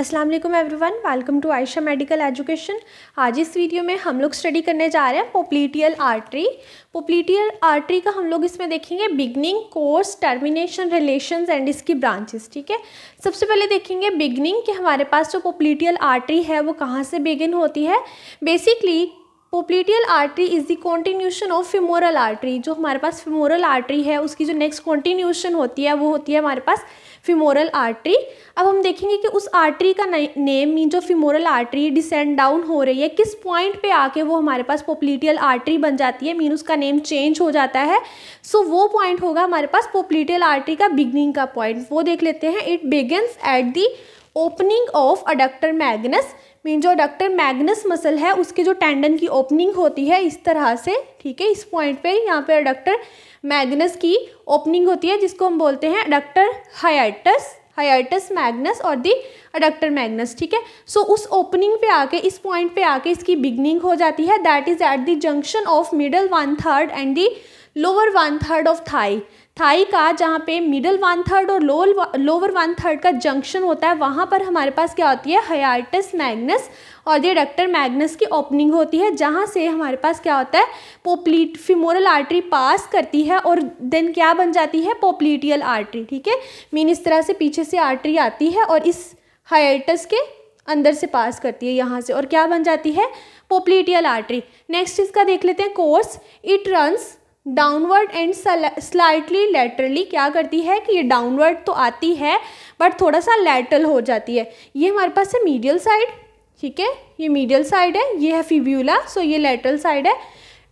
Aslam everyone welcome to Aisha medical education आज इस video में हम लोग स्टडी करने जा रहे हैं पोपलीटियल आर्टरी पोपलीटियल आर्टरी का हम लोग इसमें देखेंगे beginning course termination relation and इसकी ब्रांचेस ठीक है सबसे पहले देखेंगे बिगनिंग कि हमारे पास जो पोप्लीटियल आर्टरी है वो कहाँ से बिगिन होती है basically popliteal artery is the continuation of femoral artery जो हमारे पास फिमोरल आर्टरी है उसकी जो नेक्स्ट कॉन्टीन्यूशन होती है वो होती है हमारे पास फिमोरल आर्टरी अब हम देखेंगे कि उस आर्टरी का नेम मीन जो फिमोरल आर्टरी डिसेंड डाउन हो रही है किस पॉइंट पे आके वो हमारे पास पोप्लीटियल आर्टरी बन जाती है मीन उसका नेम चेंज हो जाता है सो so, वो पॉइंट होगा हमारे पास पोप्लीटियल आर्टरी का बिगनिंग का पॉइंट वो देख लेते हैं it begins at the opening of adductor magnus mean जो अडक्टर मैग्नस मसल है उसके जो टेंडन की ओपनिंग होती है इस तरह से ठीक है इस पॉइंट पे यहाँ पे अडक्टर मैग्नस की ओपनिंग होती है जिसको हम बोलते हैं अडक्टर हाइटस हाइटस मैग्नस और दी अडक्टर मैग्नस ठीक है सो उस ओपनिंग पे आके इस पॉइंट पे आके इसकी बिगनिंग हो जाती है that is at the junction of middle one third and the lower one third of thigh thigh का जहाँ पे मिडल वन थर्ड और लोअर लोअर वन थर्ड का जंक्शन होता है वहाँ पर हमारे पास क्या होती है हयाटस मैग्नस और ये डक्टर मैग्नस की ओपनिंग होती है जहाँ से हमारे पास क्या होता है पोपलीट फिमोरल आर्टरी पास करती है और देन क्या बन जाती है पोपलीटियल आर्टरी ठीक है मीन इस तरह से पीछे से आर्टरी आती है और इस हाइटस के अंदर से पास करती है यहाँ से और क्या बन जाती है पोपलीटियल आर्टरी नेक्स्ट इसका देख लेते हैं course it runs downward and slightly laterally क्या करती है कि ये डाउनवर्ड तो आती है बट थोड़ा सा लेटरल हो जाती है ये हमारे पास है मीडियल साइड ठीक है ये मीडियल साइड है ये है फिब्यूला सो ये लेटरल साइड है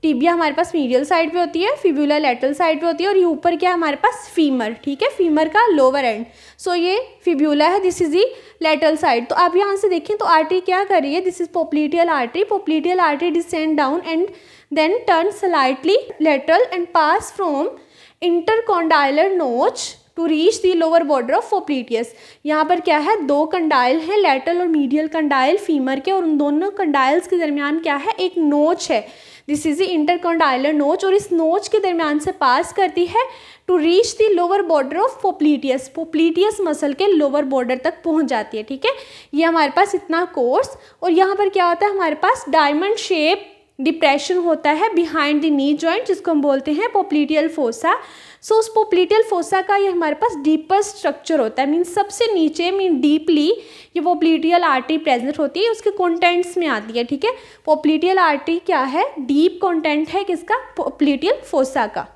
टिबिया हमारे पास मीडियल साइड पे होती है फिब्यूला लेटरल साइड पे होती है और ये ऊपर क्या है हमारे पास फीमर ठीक है फीमर का लोअर एंड सो ये फिब्यूला है this is the lateral side तो आप यहाँ से देखें तो आर्टरी क्या कर रही है this is popliteal artery popliteal artery descend down and then turn slightly lateral and pass from condylar notch to reach the lower border of popliteus यहाँ पर क्या है दो कंडाइल हैं लेटल और मीडियल कंडाइल फीमर के और उन दोनों कंडाइल्स के दरमियान क्या है एक नोच है this is the intercondylar notch और इस नोच के दरमियान से पास करती है to reach the lower border of popliteus popliteus muscle के लोअर बॉर्डर तक पहुंच जाती है ठीक है ये हमारे पास इतना कोर्स और यहाँ पर क्या होता है हमारे पास डायमंड शेप डिप्रेशन होता है बिहाइंड द नी जॉइंट जिसको हम बोलते हैं पोप्लीटियल फोसा सो उस पोप्लीटियल फोसा का ये हमारे पास डीपर स्ट्रक्चर होता है मीन सबसे नीचे मीन डीपली ये पोप्लीटियल आर्टरी प्रेजेंट होती है उसके कॉन्टेंट्स में आती है ठीक है पोप्लीटियल आर्टरी क्या है डीप कॉन्टेंट है किसका पोप्लीटियल फोसा का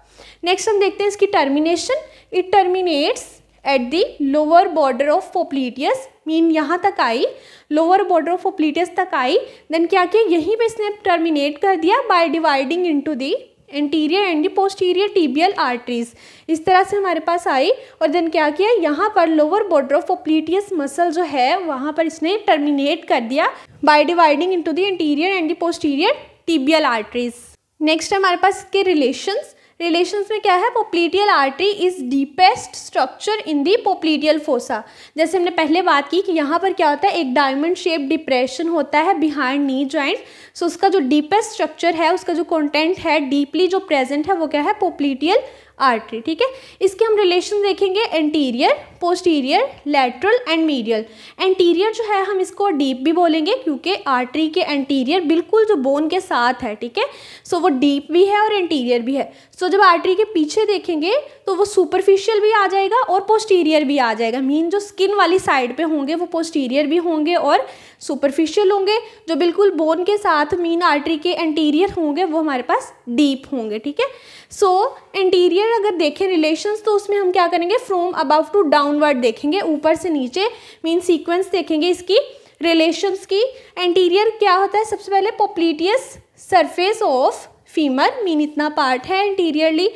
नेक्स्ट हम देखते हैं इसकी termination it terminates at the lower border of popliteus mean यहाँ तक आई लोअर बॉर्डर ऑफ पोप्लीटियस तक आई देन क्या किया यहीं पे इसने टर्मिनेट कर दिया by dividing into the interior and the posterior tibial arteries इस तरह से हमारे पास आई और देन क्या किया यहाँ पर lower border of popliteus muscle जो है वहाँ पर इसने टर्मिनेट कर दिया by dividing into the interior and the posterior tibial arteries next हमारे पास इसके रिलेशंस रिलेशंस में क्या है popliteal artery is deepest structure in the popliteal fossa जैसे हमने पहले बात की कि यहाँ पर क्या होता है एक डायमंड शेप डिप्रेशन होता है बिहाइंड नी ज्वाइंट सो उसका जो डीपेस्ट स्ट्रक्चर है उसका जो कंटेंट है डीपली जो प्रेजेंट है वो क्या है पोप्लीटियल आर्टरी ठीक है इसके हम रिलेशन देखेंगे anterior posterior lateral and medial anterior जो है हम इसको डीप भी बोलेंगे क्योंकि आर्टरी के एंटीरियर बिल्कुल जो बोन के साथ है ठीक है सो वो डीप भी है और इंटीरियर भी है सो जब आर्टरी के पीछे देखेंगे तो वो सुपरफिशियल भी आ जाएगा और पोस्टीरियर भी आ जाएगा मीन जो स्किन वाली साइड पर होंगे वो पोस्टीरियर भी होंगे और सुपरफिशियल होंगे जो बिल्कुल बोन के साथ मीन आर्टरी के एंटीरियर होंगे वो हमारे पास डीप होंगे ठीक है सो एंटीरियर फिर अगर देखें रिलेशंस तो उसमें हम क्या करेंगे फ्रॉम अबव टू डाउनवर्ड देखेंगे ऊपर से नीचे मीन सीक्वेंस देखेंगे इसकी रिलेशंस की एंटीरियर क्या होता है सबसे पहले popliteus surface of femur mean इतना पार्ट है एंटीरियरली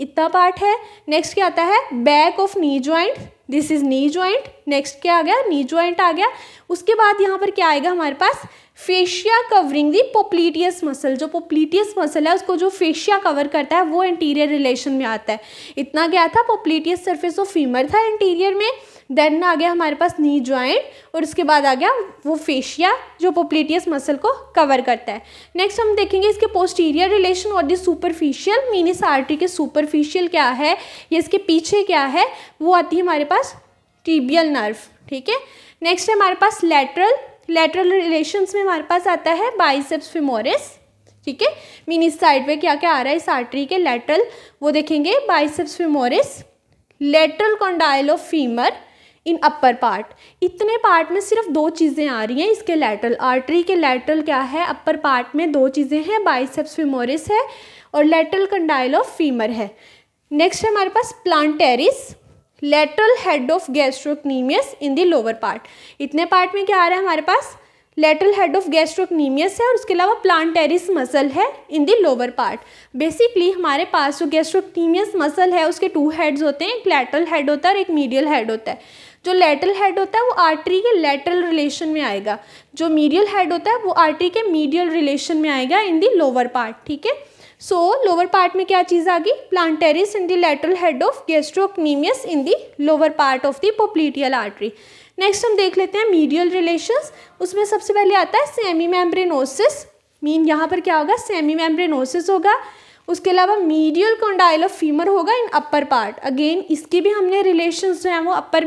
इतना पार्ट है नेक्स्ट क्या आता है back of knee joint this is knee joint next क्या आ गया नी ज्वाइंट आ गया उसके बाद यहाँ पर क्या आएगा हमारे पास fascia covering the popliteus muscle जो पोप्लीटियस मसल है उसको जो फेशिया कवर करता है वो इंटीरियर रिलेशन में आता है इतना गया था पोप्लीटियस सर्फेस ऑफ फीमर था इंटीरियर में देन आ गया हमारे पास नी ज्वाइंट और उसके बाद आ गया वो फेशिया जो पोप्लेटियस मसल को कवर करता है नेक्स्ट हम देखेंगे इसके पोस्टीरियर रिलेशन और दी सुपरफिशियल मीनिस आर्टरी के सुपरफिशियल क्या है या इसके पीछे क्या है वो आती है हमारे पास टीबियल नर्व ठीक है नेक्स्ट है हमारे पास लेटरल लेटरल रिलेशन में हमारे पास आता है बाइसेप्स फिमोरिस ठीक है मीन इस साइड पे क्या क्या आ रहा है इस आर्टरी के लेटरल वो देखेंगे biceps femoris lateral condyle of femur in upper part इतने पार्ट में सिर्फ दो चीज़ें आ रही हैं इसके लेटरल आर्टरी के लेटरल क्या है अपर पार्ट में दो चीज़ें हैं बाइसेप्स फिमोरिस है और लेटरल कंडाइल ऑफ फीमर है नेक्स्ट है हमारे पास plantaris lateral head of gastrocnemius in the lower part इतने पार्ट में क्या आ रहा है हमारे पास लेटरल हेड ऑफ गैस्ट्रोकनीमियस है और उसके अलावा प्लांटेरिस मसल है in the lower part basically हमारे पास जो गैस्ट्रोकनीमियस मसल है उसके टू हेड्स होते हैं एक लेटरल हेड होता है और एक मीडियल हेड होता है जो लेटरल हेड होता है वो आर्टरी के लेटरल रिलेशन में आएगा जो मीडियल हेड होता है वो आर्टरी के मीडियल रिलेशन में आएगा इन दी लोअर पार्ट ठीक है सो लोअर पार्ट में क्या चीज़ आ गई plantaris in the lateral head of gastrocnemius in the lower part of the popliteal artery next हम देख लेते हैं मीडियल रिलेशंस उसमें सबसे पहले आता है सेमी मेम्ब्रेनोसिस मीन यहाँ पर क्या होगा सेमी मेम्ब्रेनोसिस होगा उसके अलावा मीडियल कोंडाइल ऑफ फीमर होगा इन अपर पार्ट अगेन इसकी भी हमने रिलेशन जो हैं वो अपर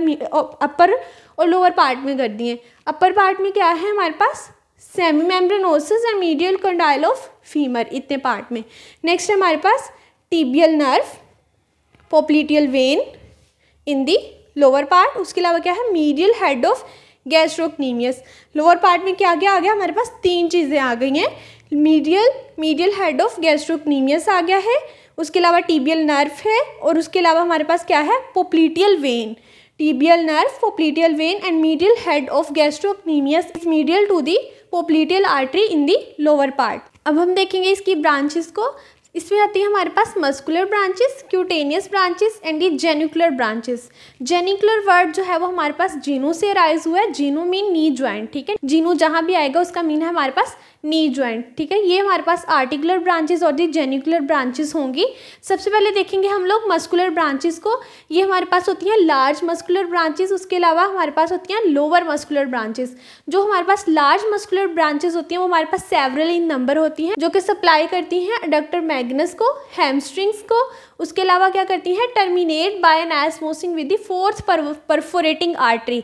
अपर और लोअर पार्ट में कर दिए अपर पार्ट में क्या है हमारे पास semimembranosus and medial condyle of femur इतने पार्ट में नेक्स्ट है हमारे पास tibial nerve popliteal vein in the lower part उसके अलावा क्या है medial head of gastrocnemius lower part में क्या क्या आ गया हमारे पास तीन चीज़ें आ गई हैं medial medial head of gastrocnemius आ गया है उसके अलावा टीबियल नर्व है और उसके अलावा हमारे पास क्या है popliteal vein tibial nerve popliteal vein and medial head of gastrocnemius is medial to the popliteal artery in the lower part अब हम देखेंगे इसकी ब्रांचेस को इसमें आती है हमारे पास muscular branches cutaneous branches and ये जेनिकुलर ब्रांचेस जेनिकुलर वर्ड जो है वो हमारे पास जीनो से राइज हुआ है जीनो मीन नी ज्वाइंट ठीक है जीनो जहाँ भी आएगा उसका मीन है हमारे पास नी ज्वाइंट ठीक है ये हमारे पास आर्टिकुलर ब्रांचेस और दी जेनिकुलर ब्रांचेस होंगी सबसे पहले देखेंगे हम लोग मस्कुलर ब्रांचेस को ये हमारे पास होती हैं लार्ज मस्कुलर ब्रांचेस उसके अलावा हमारे पास होती हैं लोअर मस्कुलर ब्रांचेस जो हमारे पास लार्ज मस्कुलर ब्रांचेस होती हैं वो हमारे पास सेवरल इन नंबर होती हैं जो कि सप्लाई करती हैं डॉक्टर मैग मैग्नस को हैमस्ट्रिंग्स को उसके अलावा क्या करती हैं terminate by an anastomosing with the fourth perforating artery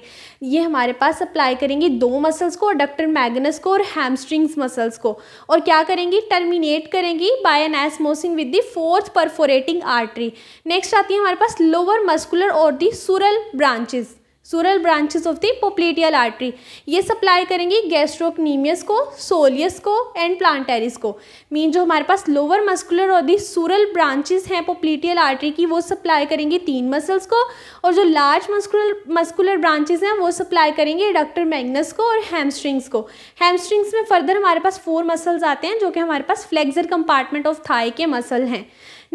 ये हमारे पास अप्लाई करेंगी दो मसल्स को डक्टर मैग्नस को और हैमस्ट्रिंग्स मसल्स को और क्या करेंगी टर्मिनेट करेंगी by an anastomosing with the fourth perforating artery next आती है हमारे पास लोअर मस्कुलर और the sural branches sural branches of the popliteal artery ये सप्लाई करेंगी गैस्ट्रोकनीमियस को सोलियस को एंड प्लांटेरिस को मीन जो हमारे पास लोअर मस्कुलर और दी सूरल ब्रांचेस हैं पोप्लीटियल आर्टरी की वो सप्लाई करेंगी तीन मसल्स को और जो लार्ज मस्कुलर मस्कुलर ब्रांचेस हैं वो सप्लाई करेंगे डॉक्टर मैग्नस को और हैमस्ट्रिंग्स को हैमस्ट्रिंग्स में फर्दर हमारे पास फोर मसल्स आते हैं जो कि हमारे पास फ्लेक्जर कंपार्टमेंट ऑफ थाई के मसल हैं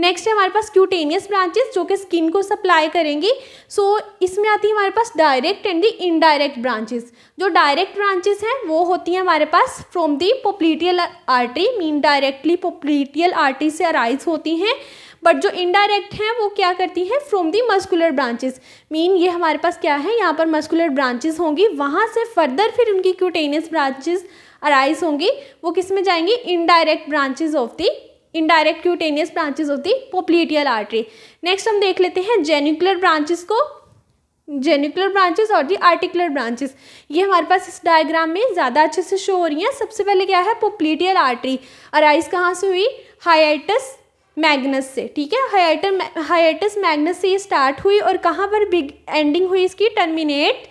नेक्स्ट है हमारे पास क्यूटेनियस ब्रांचेस जो कि स्किन को सप्लाई करेंगी सो so, इसमें आती है हमारे पास direct and the indirect branches जो डायरेक्ट ब्रांचेस हैं वो होती हैं हमारे पास from the popliteal artery mean directly popliteal artery से अराइज होती हैं बट जो इनडायरेक्ट हैं वो क्या करती हैं from the muscular branches mean ये हमारे पास क्या है यहाँ पर मस्कुलर ब्रांचेस होंगी वहाँ से फर्दर फिर उनकी क्यूटेनियस ब्रांचेस अराइज होंगी वो किस में जाएंगी indirect branches of the indirect cutaneous branches होती है पोप्लीटियल आर्टरी नेक्स्ट हम देख लेते हैं जेन्यूकुलर ब्रांचेस को जेन्यूकुलर ब्रांचेस और दी आर्टिकुलर ब्रांचेस ये हमारे पास इस डायग्राम में ज़्यादा अच्छे से शो हो रही हैं सबसे पहले क्या है पोप्लीटियल आर्टरी अराइज कहाँ से हुई हाइटस मैग्नस से ठीक है हाइटर हाइटस मैग्नस से ये स्टार्ट हुई और कहाँ पर बिग एंडिंग हुई इसकी terminate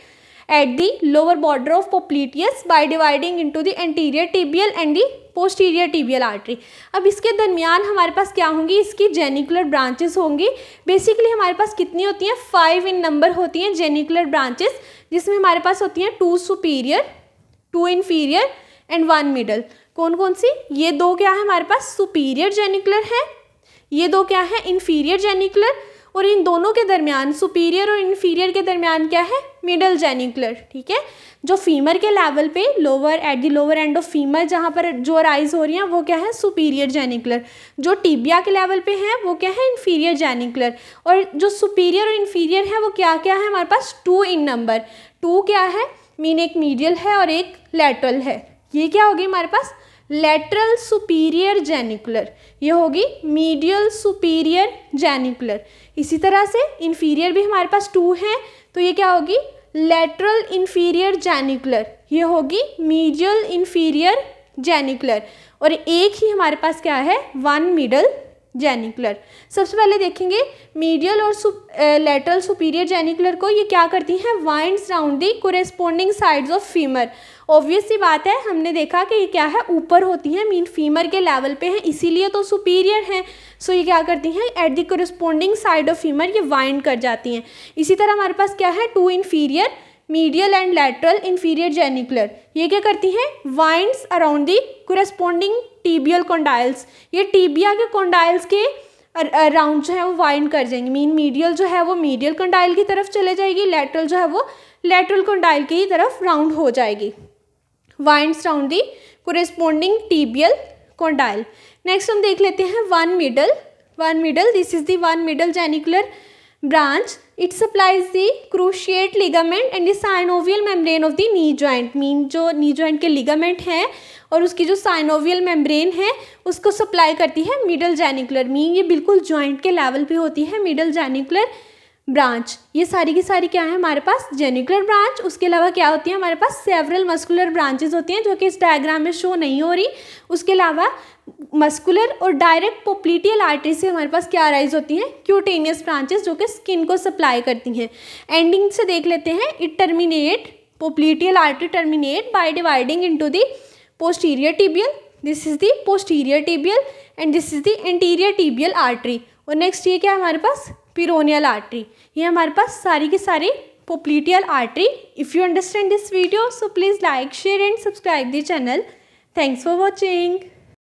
at the lower border of popliteus by dividing into the anterior tibial and the posterior tibial artery अब इसके दरमियान हमारे पास क्या होंगी इसकी जेनिकुलर ब्रांचेस होंगी बेसिकली हमारे पास कितनी होती हैं फाइव इन नंबर होती हैं जेनिकुलर ब्रांचेस जिसमें हमारे पास होती हैं two superior two inferior and one middle कौन कौन सी ये दो क्या है हमारे पास सुपीरियर जेनिकुलर है ये दो क्या है इन्फीरियर जेनिकुलर और इन दोनों के दरमियान सुपीरियर और इन्फीरियर के दरमियान क्या है मिडल जेनिकुलर ठीक है जो फीमर के लेवल पे lower at the lower end of femur जहाँ पर जो राइज हो रही हैं वो क्या है सुपीरियर जेनिकुलर जो टीबिया के लेवल पे हैं वो क्या है इन्फीरियर जेनिकुलर और जो सुपीरियर और इन्फीरियर है वो क्या क्या है हमारे पास टू इन नंबर टू क्या है मीन एक मीडियल है और एक लेटरल है ये क्या होगी हमारे पास लेटरल सुपीरियर जेनिकुलर ये होगी मीडियल सुपीरियर जेनिकुलर इसी तरह से इन्फीरियर भी हमारे पास टू हैं तो ये क्या होगी लेटरल इन्फीरियर जेनिकुलर ये होगी मीडियल इन्फीरियर जेनिकुलर और एक ही हमारे पास क्या है वन मिडल जेनिकुलर सबसे पहले देखेंगे मीडियल और sup, uh, lateral superior genicular को ये क्या करती हैं winds round the corresponding sides of femur obvious सी बात है हमने देखा कि ये क्या है ऊपर होती हैं मीन फीमर के लेवल पे हैं इसीलिए तो सुपीरियर हैं सो ये क्या करती हैं at the corresponding side of femur ये वाइंड कर जाती हैं इसी तरह हमारे पास क्या है two inferior medial and lateral inferior genicular ये क्या करती हैं winds around the corresponding tibial condyles ये टीबिया के कोंडाइल्स के अराउंड जो है वो वाइंड कर जाएंगे मीन मीडियल जो है वो मीडियल कोंडाइल की तरफ चले जाएगी लेटरल जो है वो लेटरल कोंडाइल की तरफ राउंड हो जाएगी winds round the corresponding tibial condyle next हम देख लेते हैं one middle one middle this is the one middle genicular branch it supplies the cruciate ligament and the synovial membrane of the knee joint mean जो knee joint के ligament हैं और उसकी जो साइनोवियल मेम्ब्रेन है उसको सप्लाई करती है मिडल जैनिकुलर मीन ये बिल्कुल जॉइंट के लेवल पे होती है मिडल जैनिकुलर ब्रांच ये सारी की सारी क्या है हमारे पास जेनिकुलर ब्रांच उसके अलावा क्या होती है हमारे पास सेवरल मस्कुलर ब्रांचेज होती हैं जो कि इस डायग्राम में शो नहीं हो रही उसके अलावा मस्कुलर और डायरेक्ट पोप्लीटियल आर्टरी से हमारे पास क्या राइज होती हैं क्यूटेनियस ब्रांचेज जो कि स्किन को सप्लाई करती हैं एंडिंग से देख लेते हैं it terminate popliteal artery terminate by dividing into the posterior tibial this is the posterior tibial and this is the anterior tibial artery और नेक्स्ट ये क्या है हमारे पास पिरोनियल आर्टरी ये हमारे पास सारी की सारी popliteal artery if you understand this video so please like share and subscribe the channel thanks for watching